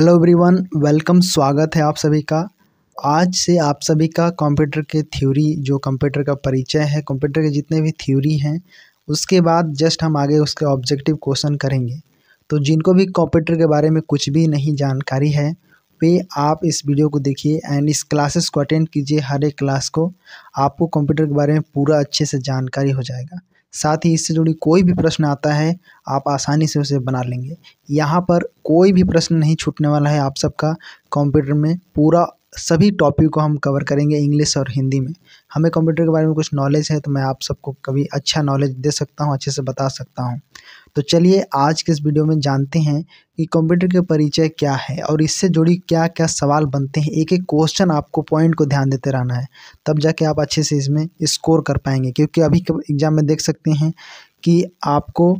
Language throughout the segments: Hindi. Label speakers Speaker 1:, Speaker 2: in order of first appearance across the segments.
Speaker 1: हेलो एवरीवन वेलकम स्वागत है आप सभी का आज से आप सभी का कंप्यूटर के थ्योरी जो कंप्यूटर का परिचय है कंप्यूटर के जितने भी थ्योरी हैं उसके बाद जस्ट हम आगे उसके ऑब्जेक्टिव क्वेश्चन करेंगे तो जिनको भी कंप्यूटर के बारे में कुछ भी नहीं जानकारी है वे आप इस वीडियो को देखिए एंड इस क्लासेस को अटेंड कीजिए हर एक क्लास को आपको कंप्यूटर के बारे में पूरा अच्छे से जानकारी हो जाएगा साथ ही इससे जुड़ी कोई भी प्रश्न आता है आप आसानी से उसे बना लेंगे यहाँ पर कोई भी प्रश्न नहीं छूटने वाला है आप सबका कंप्यूटर में पूरा सभी टॉपिक को हम कवर करेंगे इंग्लिश और हिंदी में हमें कंप्यूटर के बारे में कुछ नॉलेज है तो मैं आप सबको कभी अच्छा नॉलेज दे सकता हूँ अच्छे से बता सकता हूँ तो चलिए आज के इस वीडियो में जानते हैं कि कंप्यूटर के परिचय क्या है और इससे जुड़ी क्या क्या सवाल बनते हैं एक एक क्वेश्चन आपको पॉइंट को ध्यान देते रहना है तब जाके आप अच्छे से इसमें स्कोर कर पाएंगे क्योंकि अभी एग्ज़ाम में देख सकते हैं कि आपको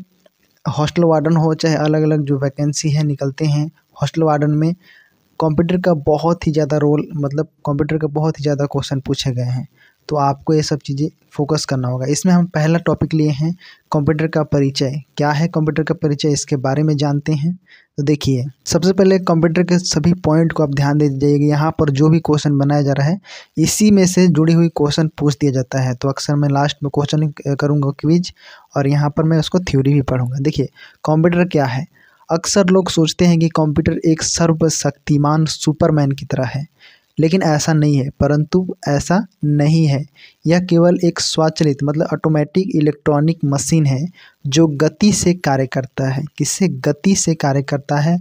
Speaker 1: हॉस्टल वार्डन हो चाहे अलग अलग जो वैकेंसी है निकलते हैं हॉस्टल वार्डन में कंप्यूटर का बहुत ही ज़्यादा रोल मतलब कंप्यूटर का बहुत ही ज़्यादा क्वेश्चन पूछे गए हैं तो आपको ये सब चीज़ें फोकस करना होगा इसमें हम पहला टॉपिक लिए हैं कंप्यूटर का परिचय क्या है कंप्यूटर का परिचय इसके बारे में जानते हैं तो देखिए सबसे पहले कंप्यूटर के सभी पॉइंट को आप ध्यान दे दीजिएगा यहाँ पर जो भी क्वेश्चन बनाया जा रहा है इसी में से जुड़ी हुई क्वेश्चन पूछ दिया जाता है तो अक्सर मैं लास्ट में क्वेश्चन करूँगा क्विज और यहाँ पर मैं उसको थ्योरी भी पढ़ूँगा देखिए कंप्यूटर क्या है अक्सर लोग सोचते हैं कि कंप्यूटर एक सर्वशक्तिमान सुपरमैन की तरह है लेकिन ऐसा नहीं है परंतु ऐसा नहीं है यह केवल एक स्वचालित मतलब ऑटोमेटिक इलेक्ट्रॉनिक मशीन है जो गति से कार्य करता है किससे गति से कार्य करता है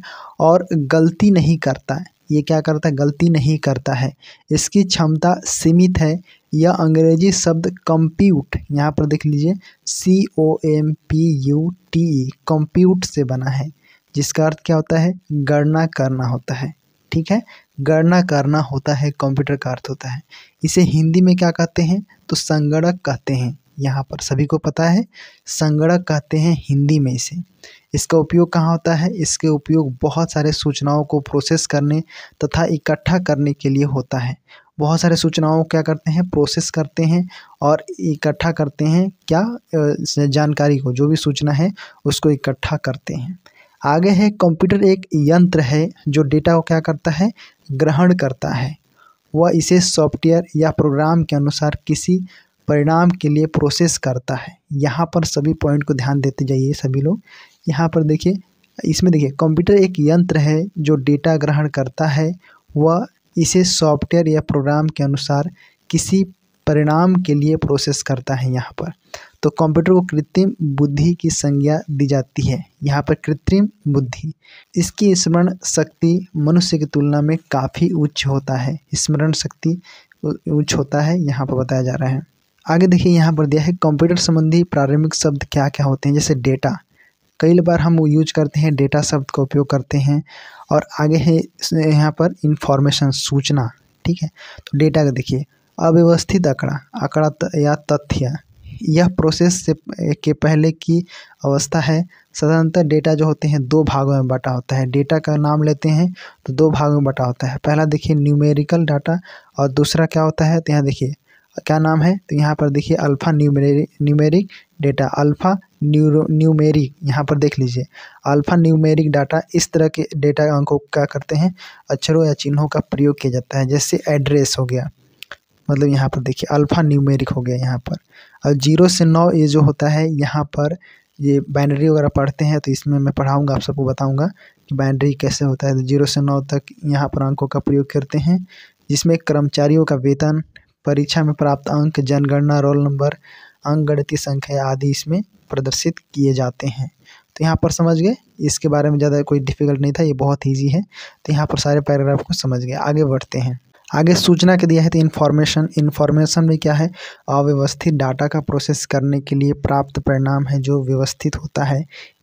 Speaker 1: और गलती नहीं करता है ये क्या करता है गलती नहीं करता है इसकी क्षमता सीमित है यह अंग्रेजी शब्द कंप्यूट यहाँ पर देख लीजिए C O M P U T E compute से बना है जिसका अर्थ क्या होता है गणना करना होता है ठीक है गणना करना होता है कंप्यूटर का अर्थ होता है इसे हिंदी में क्या कहते हैं तो संगणक कहते हैं यहाँ पर सभी को पता है संगणक कहते हैं हिंदी में इसे इसका उपयोग कहाँ होता है इसके उपयोग बहुत सारे सूचनाओं को प्रोसेस करने तथा इकट्ठा करने के लिए होता है बहुत सारे सूचनाओं क्या करते हैं प्रोसेस करते हैं और इकट्ठा करते हैं क्या जानकारी को जो भी सूचना है उसको इकट्ठा करते हैं आगे है कंप्यूटर एक यंत्र है जो डेटा को क्या करता है ग्रहण करता है वह इसे सॉफ्टवेयर या प्रोग्राम के अनुसार किसी परिणाम के लिए प्रोसेस करता है यहाँ पर सभी पॉइंट को ध्यान देते जाइए सभी लोग यहाँ पर देखिए इसमें देखिए कंप्यूटर एक यंत्र है जो डेटा ग्रहण करता है वह इसे सॉफ्टवेयर या प्रोग्राम के अनुसार किसी परिणाम के लिए प्रोसेस करता है यहाँ पर तो कंप्यूटर को कृत्रिम बुद्धि की संज्ञा दी जाती है यहाँ पर कृत्रिम बुद्धि इसकी स्मरण शक्ति मनुष्य की तुलना में काफ़ी उच्च होता है स्मरण शक्ति उच्च होता है यहाँ पर बताया जा रहा है आगे देखिए यहाँ पर दिया है कंप्यूटर संबंधी प्रारंभिक शब्द क्या क्या होते हैं जैसे डेटा कई बार हम यूज करते हैं डेटा शब्द का उपयोग करते हैं और आगे है यहाँ पर इंफॉर्मेशन सूचना ठीक है तो डेटा का देखिए अव्यवस्थित आंकड़ा आंकड़ा या तथ्य यह प्रोसेस से eh, के पहले की अवस्था है साधारणतः डेटा जो होते हैं दो भागों में बटा होता है डेटा का नाम लेते हैं तो दो भागों में बटा होता है पहला देखिए न्यूमेरिकल डाटा और दूसरा क्या होता है तो यहाँ देखिए क्या नाम है तो यहाँ पर देखिए alphanumeric numeric data alpha neuro numeric यहाँ पर देख लीजिए अल्फ़ा न्यूमेरिक डाटा इस तरह के डेटा अंकों क्या करते हैं अक्षरों या चिन्हों का प्रयोग किया जाता है जैसे एड्रेस हो गया मतलब यहाँ पर देखिए अल्फ़ा न्यूमेरिक हो गया यहाँ पर और जीरो से नौ ये जो होता है यहाँ पर ये बाइनरी वगैरह पढ़ते हैं तो इसमें मैं पढ़ाऊँगा आप सबको बताऊँगा कि बाइनरी कैसे होता है तो जीरो से नौ तक यहाँ पर अंकों का प्रयोग करते हैं जिसमें कर्मचारियों का वेतन परीक्षा में प्राप्त अंक जनगणना रोल नंबर अंक गणित संख्या आदि इसमें प्रदर्शित किए जाते हैं तो यहाँ पर समझ गए इसके बारे में ज़्यादा कोई डिफिकल्ट नहीं था ये बहुत ईजी है तो यहाँ पर सारे पैराग्राफ को समझ गए आगे बढ़ते हैं आगे सूचना के दिया है तो इन्फॉर्मेशन इन्फॉर्मेशन में क्या है अव्यवस्थित डाटा का प्रोसेस करने के लिए प्राप्त परिणाम है जो व्यवस्थित होता है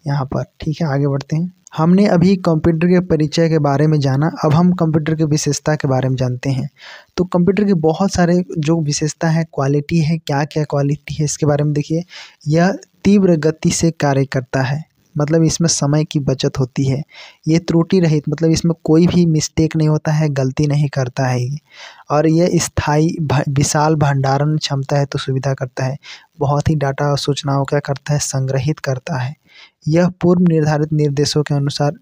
Speaker 1: यहाँ पर ठीक है आगे बढ़ते हैं हमने अभी कंप्यूटर के परिचय के बारे में जाना अब हम कंप्यूटर की विशेषता के बारे में जानते हैं तो कंप्यूटर के बहुत सारे जो विशेषता है क्वालिटी है क्या क्या क्वालिटी है इसके बारे में देखिए यह तीव्र गति से कार्य करता है मतलब इसमें समय की बचत होती है ये त्रुटि रहित मतलब इसमें कोई भी मिस्टेक नहीं होता है गलती नहीं करता है ये और यह स्थाई विशाल भंडारण क्षमता है तो सुविधा करता है बहुत ही डाटा और सूचनाओं क्या करता है संग्रहित करता है यह पूर्व निर्धारित निर्देशों के अनुसार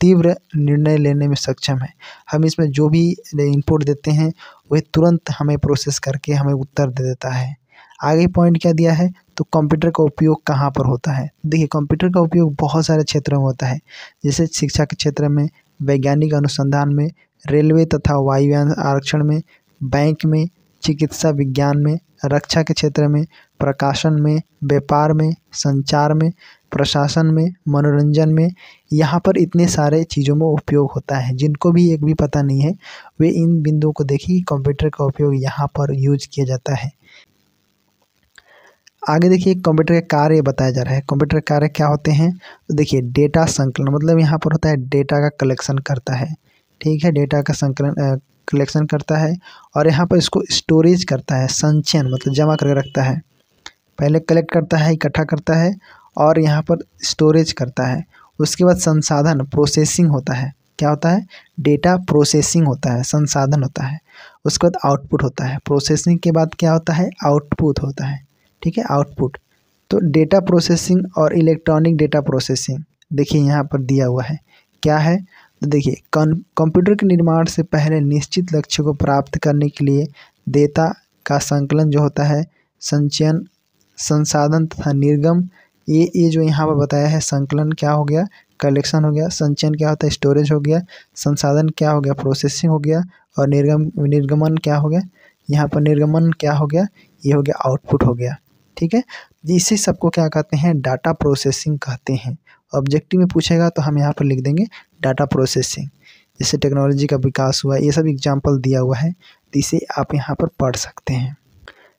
Speaker 1: तीव्र निर्णय लेने में सक्षम है हम इसमें जो भी इनपुट देते हैं वह तुरंत हमें प्रोसेस करके हमें उत्तर दे देता है आगे पॉइंट क्या दिया है तो कंप्यूटर का उपयोग कहाँ पर होता है देखिए कंप्यूटर का उपयोग बहुत सारे क्षेत्रों में होता है जैसे शिक्षा के क्षेत्र में वैज्ञानिक अनुसंधान में रेलवे तथा वायुयान आरक्षण में बैंक में चिकित्सा विज्ञान में रक्षा के क्षेत्र में प्रकाशन में व्यापार में संचार में प्रशासन में मनोरंजन में यहाँ पर इतने सारे चीज़ों में उपयोग होता है जिनको भी एक भी पता नहीं है वे इन बिंदुओं को देखिए कंप्यूटर का उपयोग यहाँ पर यूज किया जाता है आगे देखिए कंप्यूटर के कार्य बताया जा रहा है कंप्यूटर के कार्य क्या होते हैं तो देखिए डेटा संकलन मतलब यहाँ पर होता है डेटा का कलेक्शन करता है ठीक है डेटा का संकलन कलेक्शन करता है और यहाँ पर इसको स्टोरेज करता है संचयन मतलब जमा करके रखता है पहले कलेक्ट करता है इकट्ठा करता है और यहाँ पर स्टोरेज करता है उसके बाद संसाधन प्रोसेसिंग होता है क्या होता है डेटा प्रोसेसिंग होता है संसाधन होता है उसके बाद आउटपुट होता है प्रोसेसिंग के बाद क्या होता है आउटपुट होता है ठीक है आउटपुट तो डेटा प्रोसेसिंग और इलेक्ट्रॉनिक डेटा प्रोसेसिंग देखिए यहाँ पर दिया हुआ है क्या है तो देखिए कंप्यूटर के निर्माण से पहले निश्चित लक्ष्य को प्राप्त करने के लिए डेटा का संकलन जो होता है संचयन संसाधन तथा निर्गम ये ये जो यहाँ पर बताया है संकलन क्या हो गया कलेक्शन हो गया संचयन क्या होता है स्टोरेज हो गया संसाधन क्या हो गया प्रोसेसिंग हो गया और निर्गम निर्गमन क्या हो गया यहाँ पर निर्गमन क्या हो गया ये हो गया आउटपुट हो गया ठीक है इसे सबको क्या कहते हैं डाटा प्रोसेसिंग कहते हैं ऑब्जेक्टिव में पूछेगा तो हम यहाँ पर लिख देंगे डाटा प्रोसेसिंग जैसे टेक्नोलॉजी का विकास हुआ ये सब एग्जाम्पल दिया हुआ है तो इसे आप यहाँ पर पढ़ सकते हैं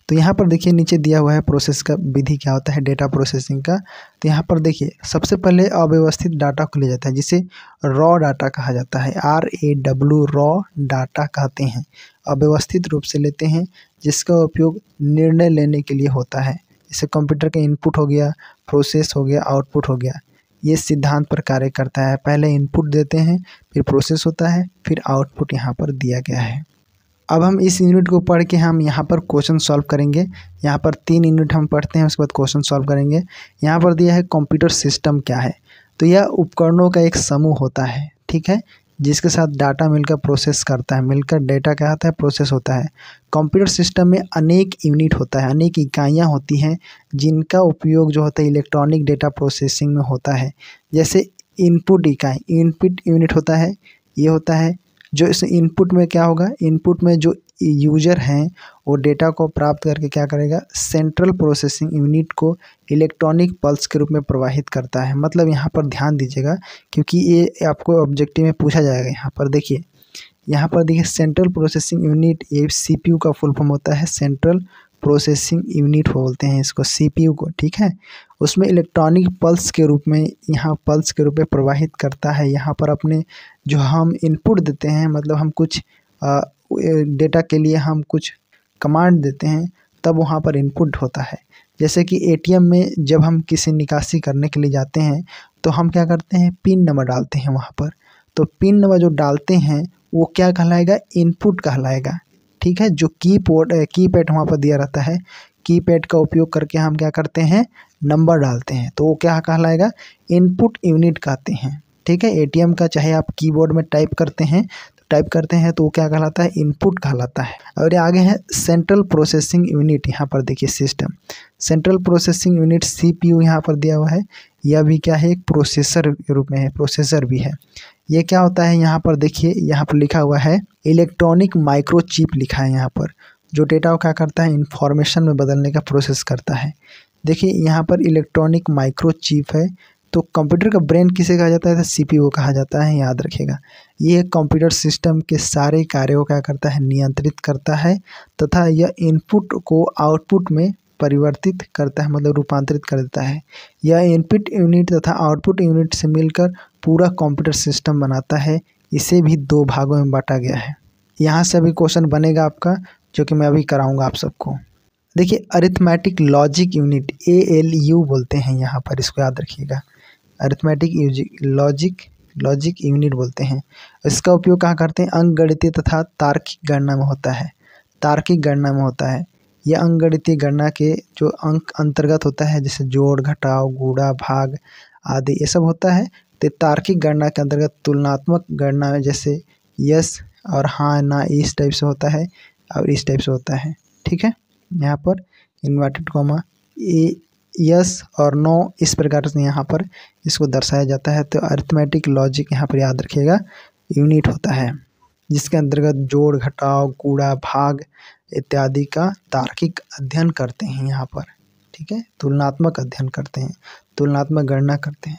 Speaker 1: तो यहाँ पर देखिए नीचे दिया हुआ है प्रोसेस का विधि क्या होता है डेटा प्रोसेसिंग का तो यहाँ पर देखिए सबसे पहले अव्यवस्थित डाटा को लिया जाता है जिसे रॉ डाटा कहा जाता है R A W raw data कहते हैं अव्यवस्थित रूप से लेते हैं जिसका उपयोग निर्णय लेने के लिए होता है जैसे कंप्यूटर के इनपुट हो गया प्रोसेस हो गया आउटपुट हो गया ये सिद्धांत पर कार्य करता है पहले इनपुट देते हैं फिर प्रोसेस होता है फिर आउटपुट यहाँ पर दिया गया है अब हम इस यूनिट को पढ़ के हम यहाँ पर क्वेश्चन सॉल्व करेंगे यहाँ पर तीन यूनिट हम पढ़ते हैं उसके बाद क्वेश्चन सॉल्व करेंगे यहाँ पर दिया है कंप्यूटर सिस्टम क्या है तो यह उपकरणों का एक समूह होता है ठीक है जिसके साथ डाटा मिलकर प्रोसेस करता है मिलकर डाटा क्या होता है प्रोसेस होता है कंप्यूटर सिस्टम में अनेक यूनिट होता है अनेक इकाइयाँ होती हैं जिनका उपयोग जो होता है इलेक्ट्रॉनिक डेटा प्रोसेसिंग में होता है जैसे इनपुट इकाई इनपुट यूनिट होता है ये होता है जो इस इनपुट में क्या होगा इनपुट में जो यूजर हैं वो डेटा को प्राप्त करके क्या करेगा सेंट्रल प्रोसेसिंग यूनिट को इलेक्ट्रॉनिक पल्स के रूप में प्रवाहित करता है मतलब यहाँ पर ध्यान दीजिएगा क्योंकि ये आपको ऑब्जेक्टिव में पूछा जाएगा यहाँ पर देखिए यहाँ पर देखिए सेंट्रल प्रोसेसिंग यूनिट ये सी का फुल फॉर्म होता है सेंट्रल प्रोसेसिंग यूनिट बोलते हैं इसको सी को ठीक है उसमें इलेक्ट्रॉनिक पल्स के रूप में यहाँ पल्स के रूप में प्रवाहित करता है यहाँ पर अपने जो हम इनपुट देते हैं मतलब हम कुछ डेटा के लिए हम कुछ कमांड देते हैं तब वहाँ पर इनपुट होता है जैसे कि एटीएम में जब हम किसी निकासी करने के लिए जाते हैं तो हम क्या करते हैं पिन नंबर डालते हैं वहाँ पर तो पिन नंबर जो डालते हैं वो क्या कहलाएगा इनपुट कहलाएगा ठीक है जो की पोर्ड की पैड वहाँ पर दिया रहता है की पैड का उपयोग करके हम क्या करते हैं नंबर डालते हैं तो वो क्या कहलाएगा इनपुट यूनिट कहते हैं ठीक है एटीएम का चाहे आप कीबोर्ड में टाइप करते हैं टाइप करते हैं तो वो क्या कहलाता है इनपुट कहलाता है और ये आगे है सेंट्रल प्रोसेसिंग यूनिट यहाँ पर देखिए system central processing unit C P U यहाँ पर दिया हुआ है यह भी क्या है एक प्रोसेसर के रूप में है प्रोसेसर भी है ये क्या होता है यहाँ पर देखिए यहाँ पर लिखा हुआ है इलेक्ट्रॉनिक माइक्रोचिप लिखा है यहाँ पर जो डेटा को क्या करता है इन्फॉर्मेशन में बदलने का प्रोसेस करता है देखिए यहाँ पर इलेक्ट्रॉनिक माइक्रोचिप है तो कंप्यूटर का ब्रेन किसे कहा जाता है तो सी कहा जाता है याद रखेगा ये कंप्यूटर सिस्टम के सारे कार्यों का करता है नियंत्रित करता है तथा यह इनपुट को आउटपुट में परिवर्तित करता है मतलब रूपांतरित कर देता है यह इनपुट यूनिट तथा आउटपुट यूनिट से मिलकर पूरा कंप्यूटर सिस्टम बनाता है इसे भी दो भागों में बांटा गया है यहाँ से अभी क्वेश्चन बनेगा आपका जो कि मैं अभी कराऊंगा आप सबको देखिए arithmetic logic unit A L U बोलते हैं यहाँ पर इसको याद रखिएगा अरिथमेटिक लॉजिक लॉजिक यूनिट बोलते हैं इसका उपयोग कहाँ करते हैं गणितीय तथा तार्किक गणना में होता है तार्किक गणना में होता है यह गणितीय गणना के जो अंक अंतर्गत होता है जैसे जोड़ घटाव गुणा भाग आदि ये सब होता है तो तार्किक गणना के अंतर्गत तुलनात्मक गणना में जैसे यस और हाँ ना इस टाइप से होता है और इस टाइप से होता है ठीक है यहाँ पर इन्वर्टेड कॉमा ए यस और नो इस प्रकार से यहाँ पर इसको दर्शाया जाता है तो अर्थमेटिक लॉजिक यहाँ पर याद रखिएगा यूनिट होता है जिसके अंतर्गत जोड़ घटाव कूड़ा भाग इत्यादि का तार्किक अध्ययन करते हैं यहाँ पर ठीक है तुलनात्मक अध्ययन करते हैं तुलनात्मक गणना करते हैं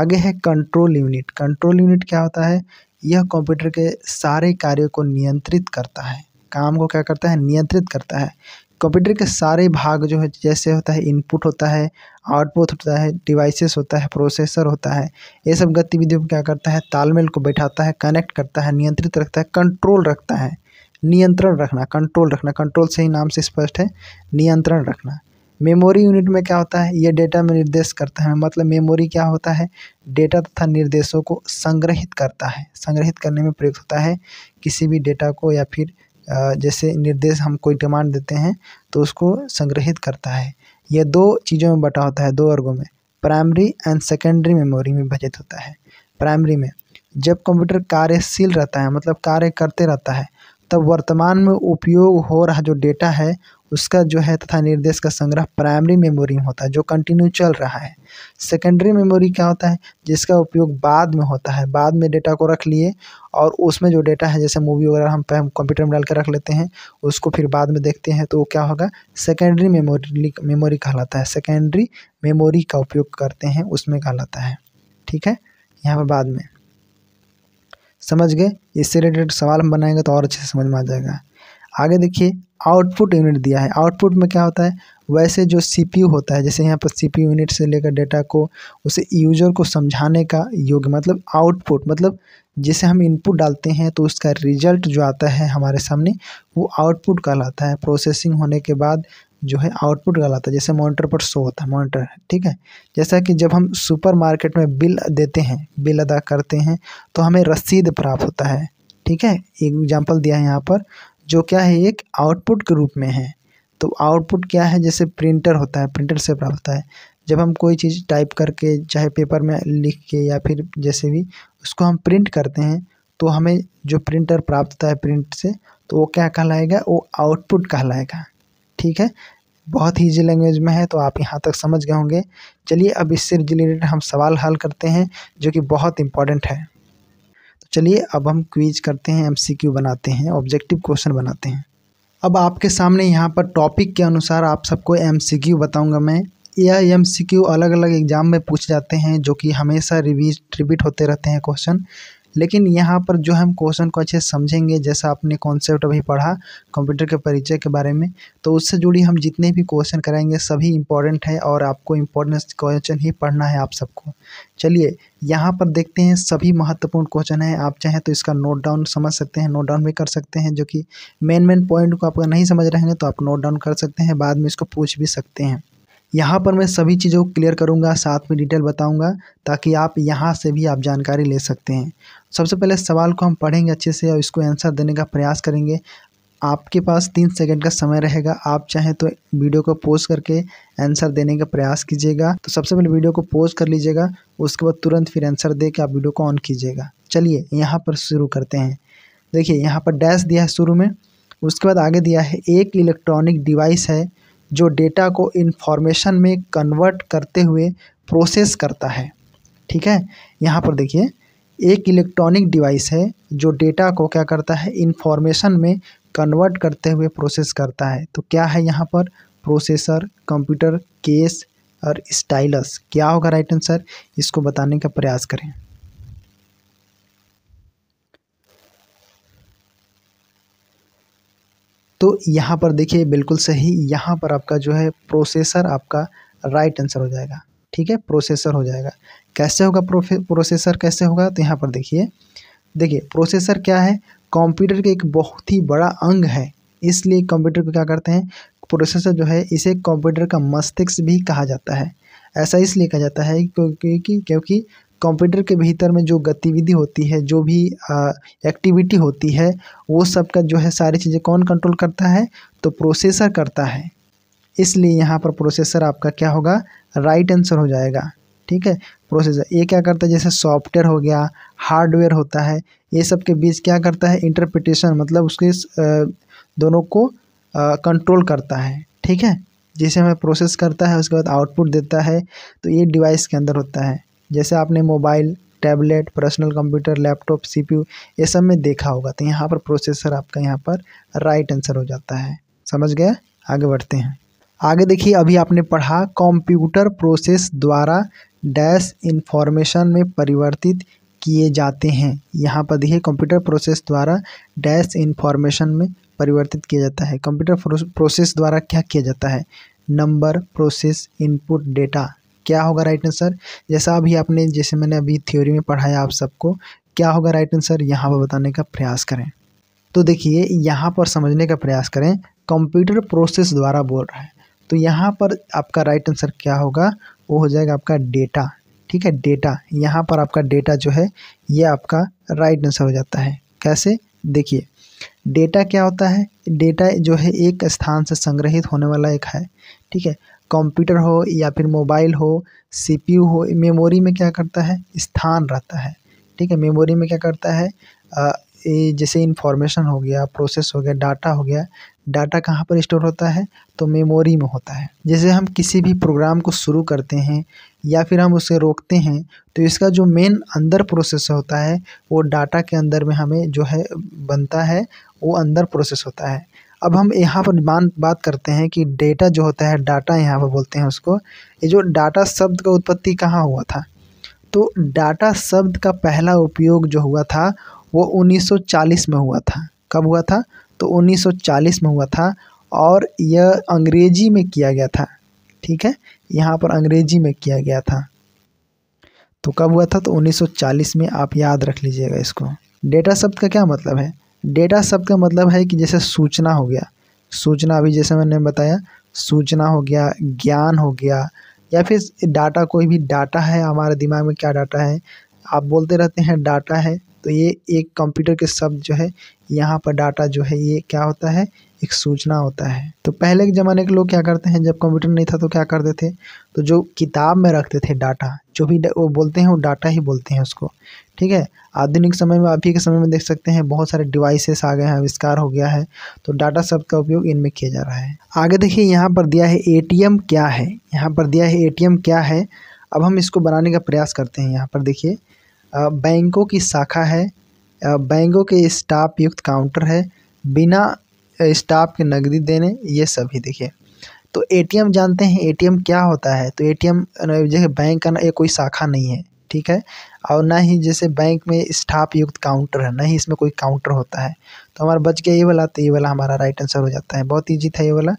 Speaker 1: आगे है कंट्रोल यूनिट कंट्रोल यूनिट क्या होता है यह कंप्यूटर के सारे कार्यों को नियंत्रित करता है काम को क्या करता है नियंत्रित करता है कंप्यूटर के सारे भाग जो है जैसे होता है इनपुट होता है आउटपुट होता है डिवाइसेस होता है प्रोसेसर होता है ये सब गतिविधियों में क्या करता है तालमेल को बैठाता है कनेक्ट करता है नियंत्रित रखता है कंट्रोल रखता है नियंत्रण रखना कंट्रोल रखना कंट्रोल से ही नाम से स्पष्ट है नियंत्रण रखना मेमोरी यूनिट में क्या होता है ये डेटा में निर्देश करता है मतलब मेमोरी क्या होता है डेटा तथा निर्देशों को संग्रहित करता है संग्रहित करने में प्रयुक्त होता है किसी भी डेटा को या फिर जैसे निर्देश हम कोई डिमांड देते हैं तो उसको संग्रहित करता है यह दो चीज़ों में बटा होता है दो वर्गों में प्राइमरी एंड सेकेंडरी मेमोरी में विभाजित होता है प्राइमरी में जब कंप्यूटर कार्यशील रहता है मतलब कार्य करते रहता है तब वर्तमान में उपयोग हो रहा जो डेटा है उसका जो है तथा निर्देश का संग्रह प्राइमरी मेमोरी में होता है जो कंटिन्यू चल रहा है सेकेंडरी मेमोरी क्या होता है जिसका उपयोग बाद में होता है बाद में डेटा को रख लिए और उसमें जो डेटा है जैसे मूवी वगैरह हम हम कंप्यूटर में डाल के रख लेते हैं उसको फिर बाद में देखते हैं तो वो क्या होगा सेकेंडरी मेमोरी मेमोरी कहलाता है सेकेंडरी मेमोरी का उपयोग करते हैं उसमें कहलाता है ठीक है यहाँ पर बाद में समझ गए इससे रिलेटेड सवाल हम बनाएंगे तो और अच्छे से समझ में आ जाएगा आगे देखिए आउटपुट यूनिट दिया है आउटपुट में क्या होता है वैसे जो सीपीयू होता है जैसे यहाँ पर सीपीयू यूनिट से लेकर डेटा को उसे यूजर को समझाने का योग्य मतलब आउटपुट मतलब जिसे हम इनपुट डालते हैं तो उसका रिजल्ट जो आता है हमारे सामने वो आउटपुट कहलाता है प्रोसेसिंग होने के बाद जो है आउटपुट कहलाता है जैसे मॉनिटर पर शो होता है मॉनिटर ठीक है जैसा कि जब हम सुपरमार्केट में बिल देते हैं बिल अदा करते हैं तो हमें रसीद प्राप्त होता है ठीक है एक एग्जाम्पल दिया है यहाँ पर जो क्या है एक आउटपुट के रूप में है तो आउटपुट क्या है जैसे प्रिंटर होता है प्रिंटर से प्राप्त होता है जब हम कोई चीज़ टाइप करके चाहे पेपर में लिख के या फिर जैसे भी उसको हम प्रिंट करते हैं तो हमें जो प्रिंटर प्राप्त होता है प्रिंट से तो वो क्या कहलाएगा वो आउटपुट कहलाएगा ठीक है बहुत ही ईजी लैंग्वेज में है तो आप यहाँ तक समझ गए होंगे चलिए अब इससे रिलेटेड हम सवाल हल करते हैं जो कि बहुत इंपॉर्टेंट है चलिए अब हम क्विज करते हैं एमसीक्यू बनाते हैं ऑब्जेक्टिव क्वेश्चन बनाते हैं अब आपके सामने यहाँ पर टॉपिक के अनुसार आप सबको एमसीक्यू बताऊंगा मैं यह एमसीक्यू अलग अलग एग्जाम में पूछ जाते हैं जो कि हमेशा रिवीज रिपीट होते रहते हैं क्वेश्चन लेकिन यहाँ पर जो हम क्वेश्चन को अच्छे समझेंगे जैसा आपने कॉन्सेप्ट अभी पढ़ा कंप्यूटर के परिचय के बारे में तो उससे जुड़ी हम जितने भी क्वेश्चन कराएंगे सभी इंपॉर्टेंट है और आपको इम्पोर्टेंस क्वेश्चन ही पढ़ना है आप सबको चलिए यहाँ पर देखते हैं सभी महत्वपूर्ण क्वेश्चन है आप चाहें तो इसका नोट डाउन समझ सकते हैं नोट डाउन भी कर सकते हैं जो कि मेन मेन पॉइंट को आप नहीं समझ रहेंगे तो आप नोट डाउन कर सकते हैं बाद में इसको पूछ भी सकते हैं यहाँ पर मैं सभी चीज़ों को क्लियर करूँगा साथ में डिटेल बताऊँगा ताकि आप यहाँ से भी आप जानकारी ले सकते हैं सबसे पहले सवाल को हम पढ़ेंगे अच्छे से और इसको आंसर देने का प्रयास करेंगे आपके पास तीन सेकंड का समय रहेगा आप चाहें तो वीडियो को पोज करके आंसर देने का प्रयास कीजिएगा तो सबसे पहले वीडियो को पोज कर लीजिएगा उसके बाद तुरंत फिर आंसर दे के आप वीडियो को ऑन कीजिएगा चलिए यहाँ पर शुरू करते हैं देखिए यहाँ पर डैश दिया है शुरू में उसके बाद आगे दिया है एक इलेक्ट्रॉनिक डिवाइस है जो डेटा को इन्फॉर्मेशन में कन्वर्ट करते हुए प्रोसेस करता है ठीक है यहाँ पर देखिए एक इलेक्ट्रॉनिक डिवाइस है जो डेटा को क्या करता है इन्फॉर्मेशन में कन्वर्ट करते हुए प्रोसेस करता है तो क्या है यहाँ पर प्रोसेसर कंप्यूटर केस और स्टाइलस क्या होगा राइट आंसर इसको बताने का प्रयास करें तो यहाँ पर देखिए बिल्कुल सही यहाँ पर आपका जो है प्रोसेसर आपका राइट आंसर हो जाएगा ठीक है प्रोसेसर हो जाएगा कैसे होगा प्रोसेसर कैसे होगा तो यहाँ पर देखिए देखिए प्रोसेसर क्या है कंप्यूटर के एक बहुत ही बड़ा अंग है इसलिए कंप्यूटर को क्या करते हैं प्रोसेसर जो है इसे कंप्यूटर का मस्तिष्क भी कहा जाता है ऐसा इसलिए कहा जाता है क्योंकि क्योंकि कंप्यूटर के भीतर में जो गतिविधि होती है जो भी एक्टिविटी होती है वो सब का जो है सारी चीज़ें कौन कंट्रोल करता है तो प्रोसेसर करता है इसलिए यहाँ पर प्रोसेसर आपका क्या होगा राइट आंसर हो जाएगा ठीक है प्रोसेसर ये क्या करता है जैसे सॉफ्टवेयर हो गया हार्डवेयर होता है ये सब के बीच क्या करता है इंटरप्रिटेशन मतलब उसके दोनों को कंट्रोल करता है ठीक है जिसे हमें प्रोसेस करता है उसके बाद आउटपुट देता है तो ये डिवाइस के अंदर होता है जैसे आपने mobile tablet personal computer laptop CPU ये सब में देखा होगा तो यहाँ पर प्रोसेसर आपका यहाँ पर राइट आंसर हो जाता है समझ गया आगे बढ़ते हैं आगे देखिए अभी आपने पढ़ा कंप्यूटर प्रोसेस द्वारा डैश इंफॉर्मेशन में परिवर्तित किए जाते हैं यहाँ पर देखिए कंप्यूटर प्रोसेस द्वारा डैश इन्फॉर्मेशन में परिवर्तित किया जाता है कंप्यूटर प्रोसेस द्वारा क्या किया जाता है नंबर प्रोसेस इनपुट डेटा क्या होगा राइट आंसर जैसा अभी आपने जैसे मैंने अभी थ्योरी में पढ़ाया आप सबको क्या होगा राइट आंसर यहाँ पर बताने का प्रयास करें तो देखिए यहाँ पर समझने का प्रयास करें कंप्यूटर प्रोसेस द्वारा बोल रहा है तो यहाँ पर आपका राइट आंसर क्या होगा वो हो जाएगा आपका डेटा ठीक है डेटा यहाँ पर आपका डेटा जो है ये आपका राइट आंसर हो जाता है कैसे देखिए डेटा क्या होता है डेटा जो है एक स्थान से संग्रहित होने वाला एक है ठीक है कंप्यूटर हो या फिर मोबाइल हो सीपीयू हो मेमोरी में क्या करता है स्थान रहता है ठीक है मेमोरी में क्या करता है ये जैसे इन्फॉर्मेशन हो गया प्रोसेस हो गया डाटा हो गया डाटा कहाँ पर स्टोर होता है तो मेमोरी में होता है जैसे हम किसी भी प्रोग्राम को शुरू करते हैं या फिर हम उसे रोकते हैं तो इसका जो मेन अंदर प्रोसेस होता है वो डाटा के अंदर में हमें जो है बनता है वो अंदर प्रोसेस होता है अब हम यहाँ पर मान बात करते हैं कि डेटा जो होता है डाटा यहाँ पर बोलते हैं उसको ये जो डाटा शब्द का उत्पत्ति कहाँ हुआ था तो डाटा शब्द का पहला उपयोग जो हुआ था वो 1940 में हुआ था कब हुआ था तो 1940 में हुआ था और यह अंग्रेजी में किया गया था ठीक है यहाँ पर अंग्रेजी में किया गया था तो कब हुआ था तो 1940 में आप याद रख लीजिएगा इसको डेटा शब्द का क्या मतलब है डेटा शब्द का मतलब है कि जैसे सूचना हो गया सूचना अभी जैसे मैंने बताया सूचना हो गया ज्ञान हो गया या फिर डाटा कोई भी डाटा है हमारे दिमाग में क्या डाटा है आप बोलते रहते हैं डाटा है तो ये एक कंप्यूटर के शब्द जो है यहाँ पर डाटा जो है ये क्या होता है एक सूचना होता है तो पहले के ज़माने के लोग क्या करते हैं जब कंप्यूटर नहीं था तो क्या करते थे तो जो किताब में रखते थे डाटा जो भी वो बोलते हैं वो डाटा ही बोलते हैं उसको ठीक है आधुनिक समय में अभी के समय में देख सकते हैं बहुत सारे डिवाइसेस आ गए हैं आविष्कार हो गया है तो डाटा शब्द का उपयोग इनमें किया जा रहा है आगे देखिए यहाँ पर दिया है एटीएम क्या है यहाँ पर दिया है एटीएम क्या है अब हम इसको बनाने का प्रयास करते हैं यहाँ पर देखिए बैंकों की शाखा है बैंकों के स्टाफ युक्त काउंटर है बिना स्टाफ के नकदी देने ये सभी देखिए तो एटीएम जानते हैं एटीएम क्या होता है तो एटीएम जैसे बैंक का ना ये कोई शाखा नहीं है ठीक है और ना ही जैसे बैंक में स्टाफ युक्त काउंटर है ना ही इसमें कोई काउंटर होता है तो हमारा बच गया ये वाला तो ये वाला हमारा राइट आंसर हो जाता है बहुत ईजी था ये वाला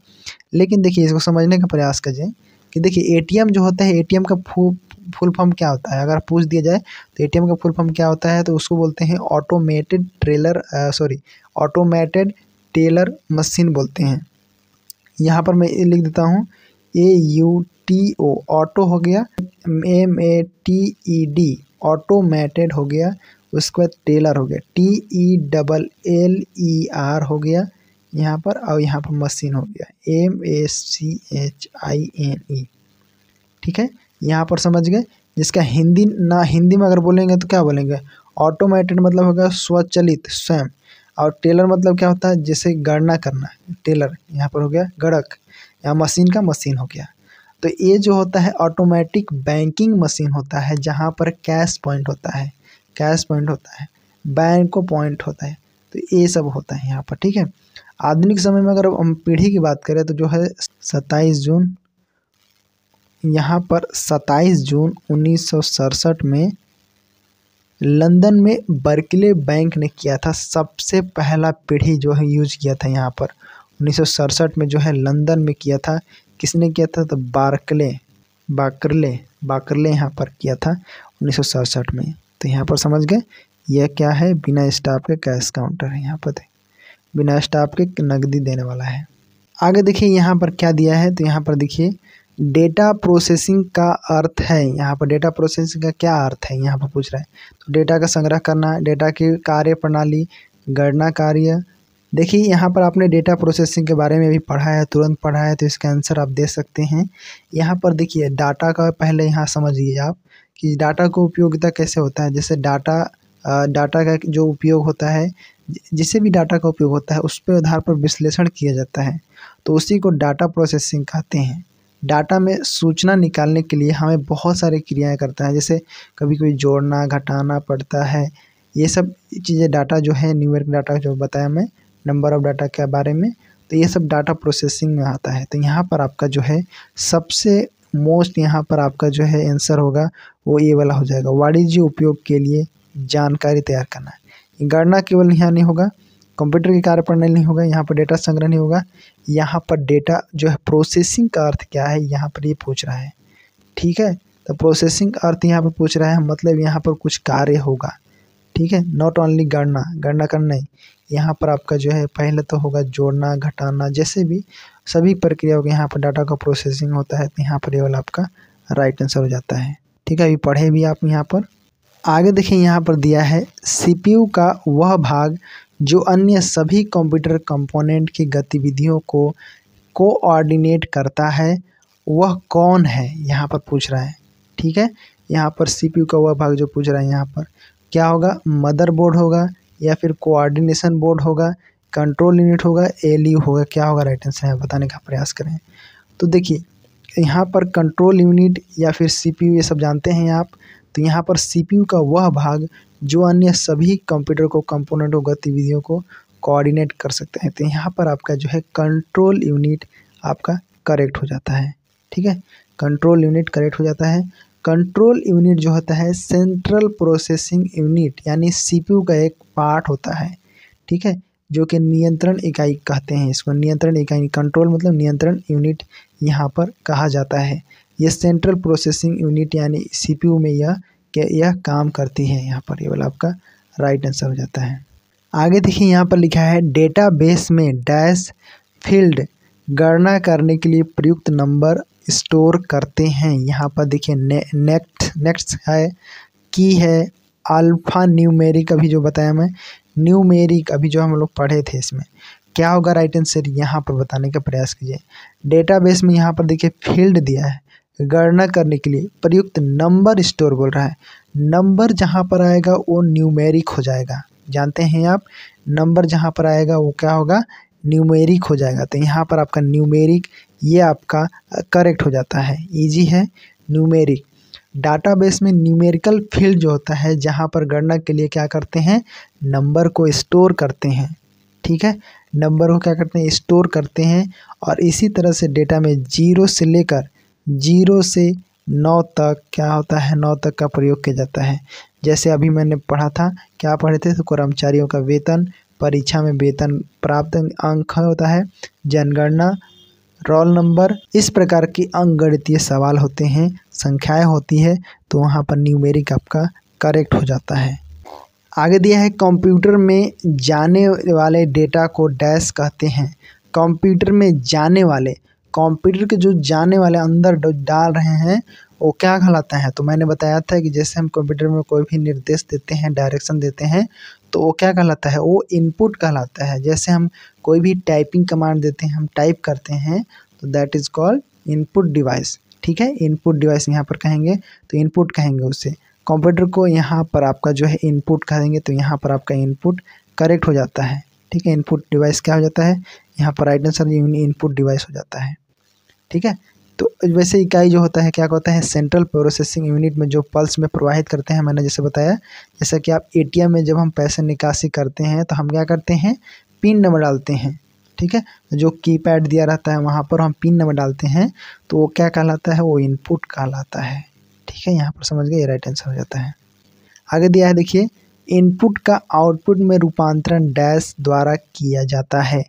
Speaker 1: लेकिन देखिए इसको समझने का प्रयास करिए कि देखिए एटीएम जो होता है एटीएम का फू फुल फॉर्म क्या होता है अगर पूछ दिया जाए तो एटीएम का फुल फॉर्म क्या होता है तो उसको बोलते हैं automated trailer sorry automated teller machine बोलते हैं यहाँ पर मैं लिख देता हूँ A U T O auto हो गया M A T E D automated हो गया उसके बाद टेलर हो गया T E double L E R हो गया यहाँ पर और यहाँ पर मशीन हो गया M A C H I N E ठीक है यहाँ पर समझ गए जिसका हिंदी ना हिंदी में अगर बोलेंगे तो क्या बोलेंगे ऑटोमेटेड मतलब होगा स्वचलित स्वयं और टेलर मतलब क्या होता है जैसे गणना करना टेलर यहाँ पर हो गया गड़क यहाँ मशीन का मशीन हो गया तो ये जो होता है ऑटोमेटिक बैंकिंग मशीन होता है जहाँ पर कैश पॉइंट होता है कैश पॉइंट होता है बैंको पॉइंट होता है तो ये सब होता है यहाँ पर ठीक है आधुनिक समय में अगर हम पीढ़ी की बात करें तो जो है सत्ताईस जून यहाँ पर सत्ताईस जून उन्नीस में लंदन में बर्किले बैंक ने किया था सबसे पहला पीढ़ी जो है यूज किया था यहाँ पर उन्नीस में जो है लंदन में किया था किसने किया था तो बार्कले बाकरले बाकरले यहाँ पर किया था उन्नीस में तो यहाँ पर समझ गए यह क्या है बिना स्टाफ के कैश काउंटर है यहाँ पर बिना स्टाफ के नकदी देने वाला है आगे देखिए यहाँ पर क्या दिया है तो यहाँ पर देखिए डेटा प्रोसेसिंग का अर्थ है यहाँ पर डेटा प्रोसेसिंग का क्या अर्थ है यहाँ पर पूछ रहा है तो डेटा का संग्रह करना डेटा की कार्य प्रणाली गणना कार्य देखिए यहाँ पर आपने डेटा प्रोसेसिंग के बारे में भी पढ़ा है तुरंत पढ़ा है तो इसका आंसर आप दे सकते हैं यहाँ पर देखिए डाटा का पहले यहाँ समझिए आप कि डाटा को उपयोगिता कैसे होता है जैसे डाटा डाटा का जो उपयोग होता है जिसे भी डाटा का उपयोग होता है उस पर आधार पर विश्लेषण किया जाता है तो उसी को डाटा प्रोसेसिंग कहते हैं डाटा में सूचना निकालने के लिए हमें बहुत सारी क्रियाएं करता है जैसे कभी कोई जोड़ना घटाना पड़ता है ये सब चीज़ें डाटा जो है न्यूयॉर्क डाटा जो बताया मैं नंबर ऑफ़ डाटा के बारे में तो ये सब डाटा प्रोसेसिंग में आता है तो यहाँ पर आपका जो है सबसे मोस्ट यहाँ पर आपका जो है आंसर होगा वो ये वाला हो जाएगा वाणिज्य उपयोग के लिए जानकारी तैयार करना गणना केवल यहाँ नहीं होगा कंप्यूटर के कार्य प्रणाली नहीं होगा यहाँ पर डेटा संग्रह नहीं होगा यहाँ पर डेटा जो है प्रोसेसिंग का अर्थ क्या है यहाँ पर ये यह पूछ रहा है ठीक है तो प्रोसेसिंग का अर्थ यहाँ पर पूछ रहा है मतलब यहाँ पर कुछ कार्य होगा ठीक है नॉट ओनली गणना गणना करना ही यहाँ पर आपका जो है पहले तो होगा जोड़ना घटाना जैसे भी सभी प्रक्रियाओं के यहाँ पर डाटा का प्रोसेसिंग होता है तो यहाँ पर ये वाला आपका राइट आंसर हो जाता है ठीक है अभी पढ़े भी आप यहाँ पर आगे देखिए यहाँ पर दिया है सी का वह भाग जो अन्य सभी कंप्यूटर कंपोनेंट की गतिविधियों को कोऑर्डिनेट करता है वह कौन है यहाँ पर पूछ रहा है ठीक है यहाँ पर सीपीयू का वह भाग जो पूछ रहा है यहाँ पर क्या होगा मदरबोर्ड होगा या फिर कोऑर्डिनेशन बोर्ड होगा कंट्रोल यूनिट होगा एल e होगा क्या होगा राइट आंसर है बताने का प्रयास करें तो देखिए यहाँ पर कंट्रोल यूनिट या फिर यू ये सब जानते हैं आप तो यहाँ पर यू का वह भाग जो अन्य सभी कंप्यूटर को कंपोनेंट और गतिविधियों को कोऑर्डिनेट कर सकते हैं तो यहाँ पर आपका जो है कंट्रोल यूनिट आपका करेक्ट हो जाता है ठीक है कंट्रोल यूनिट करेक्ट हो जाता है कंट्रोल यूनिट जो होता है सेंट्रल प्रोसेसिंग यूनिट यानी सीपीयू का एक पार्ट होता है ठीक है जो कि नियंत्रण इकाई कहते हैं इसको नियंत्रण इकाई कंट्रोल मतलब नियंत्रण यूनिट यहाँ पर कहा जाता है यह सेंट्रल प्रोसेसिंग यूनिट यानी सीपीयू में यह यह काम करती है यहाँ पर ये वाला आपका राइट आंसर हो जाता है आगे देखिए यहाँ पर लिखा है डेटाबेस में डैश फील्ड गणना करने के लिए प्रयुक्त नंबर स्टोर करते हैं यहाँ पर देखिए ने, नेक्स्ट नेक्स्ट है की है अल्फा न्यूमेरिक अभी जो बताया मैं न्यूमेरिक अभी जो हम लोग पढ़े थे इसमें क्या होगा राइट आंसर यहाँ पर बताने का प्रयास कीजिए डेटाबेस में यहाँ पर देखिए फील्ड दिया है गणना करने के लिए प्रयुक्त नंबर स्टोर बोल रहा है नंबर जहाँ पर आएगा वो न्यूमेरिक हो जाएगा जानते हैं आप नंबर जहाँ पर आएगा वो क्या होगा न्यूमेरिक हो जाएगा तो यहाँ पर आपका न्यूमेरिक ये आपका करेक्ट हो जाता है इजी है न्यूमेरिक डाटाबेस में न्यूमेरिकल फील्ड जो होता है जहाँ पर गणना के लिए क्या करते हैं नंबर को स्टोर करते हैं ठीक है नंबर को क्या करते हैं स्टोर करते हैं और इसी तरह से डेटा में जीरो से लेकर जीरो से नौ तक क्या होता है नौ तक का प्रयोग किया जाता है जैसे अभी मैंने पढ़ा था क्या पढ़े थे तो कर्मचारियों का वेतन परीक्षा में वेतन प्राप्त अंक होता है जनगणना रोल नंबर इस प्रकार के अंकगणितीय सवाल होते हैं संख्याएं होती है तो वहाँ पर न्यूमेरिक आपका करेक्ट हो जाता है आगे दिया है कंप्यूटर में जाने वाले डेटा को डैश कहते हैं कंप्यूटर में जाने वाले कंप्यूटर के जो जाने वाले अंदर डाल रहे हैं वो क्या कहलाता है तो मैंने बताया था कि जैसे हम कंप्यूटर में कोई भी निर्देश देते हैं डायरेक्शन देते हैं तो वो क्या कहलाता है वो इनपुट कहलाता है जैसे हम कोई भी टाइपिंग कमांड देते हैं हम टाइप करते हैं तो that is called input device ठीक है इनपुट डिवाइस यहाँ पर कहेंगे तो इनपुट कहेंगे उसे कंप्यूटर को यहाँ पर आपका जो है इनपुट कहेंगे तो यहाँ पर आपका इनपुट करेक्ट हो जाता है ठीक है इनपुट डिवाइस क्या हो जाता है यहाँ पर राइट आंसर इनपुट डिवाइस हो जाता है ठीक है तो वैसे इकाई जो होता है क्या कहते हैं सेंट्रल प्रोसेसिंग यूनिट में जो पल्स में प्रवाहित करते हैं मैंने जैसे बताया जैसा कि आप ए में जब हम पैसे निकासी करते हैं तो हम क्या करते हैं पिन नंबर डालते हैं ठीक है जो कीपैड दिया रहता है वहाँ पर हम पिन नंबर डालते हैं तो वो क्या कहलाता है वो इनपुट कहलाता है ठीक है यहाँ पर समझ गए ये राइट आंसर हो जाता है आगे दिया है देखिए इनपुट का आउटपुट में रूपांतरण डैश द्वारा किया जाता है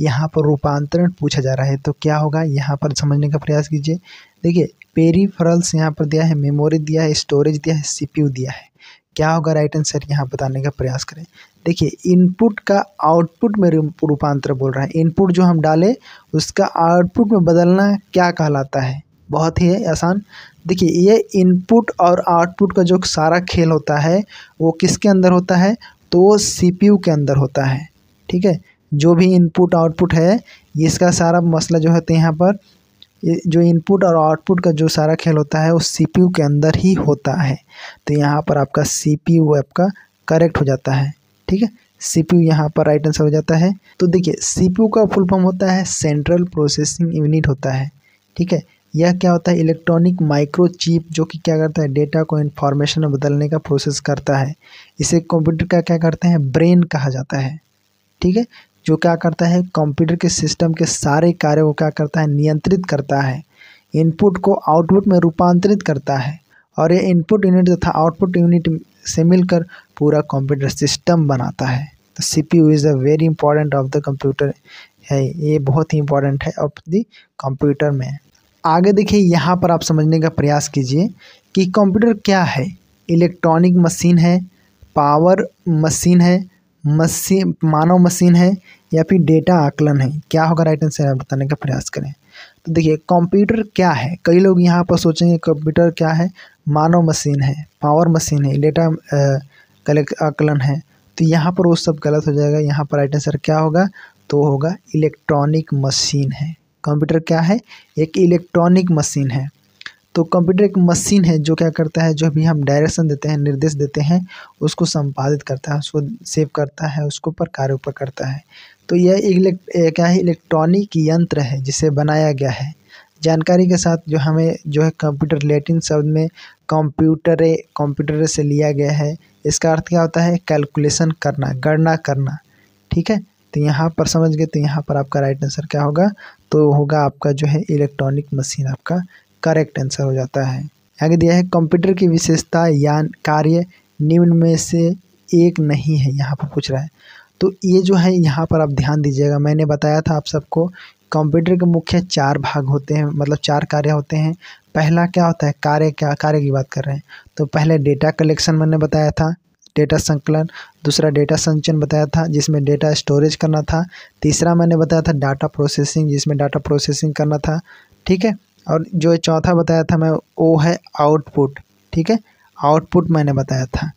Speaker 1: यहाँ पर रूपांतरण पूछा जा रहा है तो क्या होगा यहाँ पर समझने का प्रयास कीजिए देखिए पेरीफरल्स यहाँ पर दिया है मेमोरी दिया है स्टोरेज दिया है सीपीयू दिया है क्या होगा राइट आंसर यहाँ बताने का प्रयास करें देखिए इनपुट का आउटपुट में रूपांतर बोल रहा है इनपुट जो हम डालें उसका आउटपुट में बदलना क्या कहलाता है बहुत ही आसान देखिए ये इनपुट और आउटपुट का जो सारा खेल होता है वो किसके अंदर होता है तो वो सीपीयू के अंदर होता है ठीक है जो भी इनपुट आउटपुट है इसका सारा मसला जो है तो यहाँ पर जो इनपुट और आउटपुट का जो सारा खेल होता है वो सीपीयू के अंदर ही होता है तो यहाँ पर आपका सीपीयू आपका करेक्ट हो जाता है ठीक है सीपीयू यहाँ पर राइट आंसर हो जाता है तो देखिए सीपीयू का फुल फॉर्म होता है सेंट्रल प्रोसेसिंग यूनिट होता है ठीक है यह क्या होता है इलेक्ट्रॉनिक माइक्रो चिप जो कि क्या करता है डेटा को इन्फॉर्मेशन में बदलने का प्रोसेस करता है इसे कंप्यूटर का क्या करते हैं ब्रेन कहा जाता है ठीक है जो क्या करता है कंप्यूटर के सिस्टम के सारे कार्य को क्या करता है नियंत्रित करता है इनपुट को आउटपुट में रूपांतरित करता है और ये इनपुट यूनिट तथा आउटपुट यूनिट से मिलकर पूरा कंप्यूटर सिस्टम बनाता है तो C P U is a very important of the computer है ये बहुत ही इंपॉर्टेंट है ऑफ द कंप्यूटर में आगे देखिए यहाँ पर आप समझने का प्रयास कीजिए कि कंप्यूटर क्या है इलेक्ट्रॉनिक मशीन है पावर मशीन है मशीन मानव मशीन है या फिर डेटा आकलन है क्या होगा राइट आंसर आप बताने का प्रयास करें तो देखिए कंप्यूटर क्या है कई लोग यहाँ पर सोचेंगे कंप्यूटर क्या है मानव मशीन है पावर मशीन है डेटा कलेक्ट आकलन है तो यहाँ पर वो सब गलत हो जाएगा यहाँ पर राइट आंसर क्या होगा तो होगा इलेक्ट्रॉनिक मशीन है कंप्यूटर क्या है एक इलेक्ट्रॉनिक मशीन है तो कंप्यूटर एक मशीन है जो क्या करता है जो भी हम डायरेक्शन देते हैं निर्देश देते हैं उसको संपादित करता है उसको सेव करता है उसको पर कार्य ऊपर करता है तो यह इलेक्ट क्या है इलेक्ट्रॉनिक यंत्र है जिसे बनाया गया है जानकारी के साथ जो हमें जो है कंप्यूटर लेटिन शब्द में कंप्यूटर कंप्यूटर से लिया गया है इसका अर्थ क्या होता है कैलकुलेशन करना गणना करना ठीक है तो यहाँ पर समझ गए तो यहाँ पर आपका राइट आंसर क्या होगा तो होगा आपका जो है इलेक्ट्रॉनिक मशीन आपका करेक्ट आंसर हो जाता है आगे दिया है कंप्यूटर की विशेषता या कार्य निम्न में से एक नहीं है यहाँ पर पूछ रहा है तो ये जो है यहाँ पर आप ध्यान दीजिएगा मैंने बताया था आप सबको कंप्यूटर के मुख्य चार भाग होते हैं मतलब चार कार्य होते हैं पहला क्या होता है कार्य क्या कार्य की बात कर रहे हैं तो पहले डेटा कलेक्शन मैंने बताया था डेटा संकलन दूसरा डेटा संचयन बताया था जिसमें डेटा स्टोरेज करना था तीसरा मैंने बताया था डाटा प्रोसेसिंग जिसमें डाटा प्रोसेसिंग करना था ठीक है और जो चौथा बताया था मैं वो है आउटपुट ठीक है आउटपुट मैंने बताया था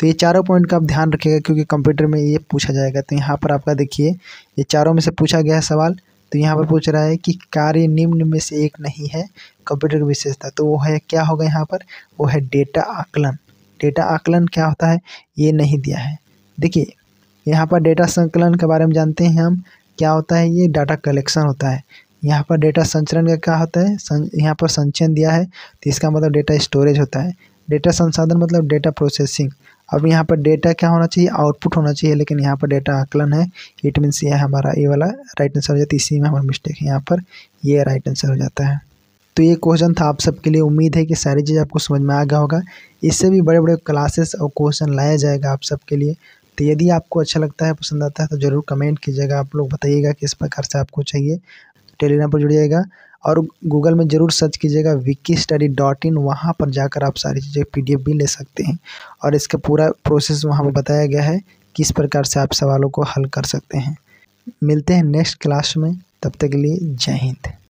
Speaker 1: तो ये चारों पॉइंट का आप ध्यान रखिएगा क्योंकि कंप्यूटर में ये पूछा जाएगा तो यहाँ पर आपका देखिए ये चारों में से पूछा गया है सवाल तो यहाँ पर पूछ रहा है कि कार्य निम्न में से एक नहीं है कंप्यूटर की विशेषता तो वो है क्या होगा यहाँ पर वो है डेटा आकलन डेटा आकलन क्या होता है ये नहीं दिया है देखिए यहाँ पर डेटा संकलन के बारे में जानते हैं हम क्या होता है ये डाटा कलेक्शन होता है यहाँ पर डेटा संचरण का क्या होता है सं, यहाँ पर संचयन दिया है तो इसका मतलब डेटा स्टोरेज होता है डेटा संसाधन मतलब डेटा प्रोसेसिंग अब यहाँ पर डेटा क्या होना चाहिए आउटपुट होना चाहिए लेकिन यहाँ पर डेटा आकलन है इट मीन्स ये हमारा ये वाला राइट आंसर हो जाता है इसी में हमारा मिस्टेक है यहाँ पर ये राइट आंसर हो जाता है तो ये क्वेश्चन था आप सबके लिए उम्मीद है कि सारी चीज़ आपको समझ में आ गया होगा इससे भी बड़े बड़े क्लासेस और क्वेश्चन लाया जाएगा आप सबके लिए तो यदि आपको अच्छा लगता है पसंद आता है तो ज़रूर कमेंट कीजिएगा आप लोग बताइएगा किस प्रकार से आपको चाहिए टेलीग्राम पर जुड़िएगा और गूगल में ज़रूर सर्च कीजिएगा विकी स्टडी डॉट इन वहाँ पर जाकर आप सारी चीज़ें पी भी ले सकते हैं और इसका पूरा प्रोसेस वहाँ पर बताया गया है किस प्रकार से आप सवालों को हल कर सकते हैं मिलते हैं नेक्स्ट क्लास में तब तक के लिए जय हिंद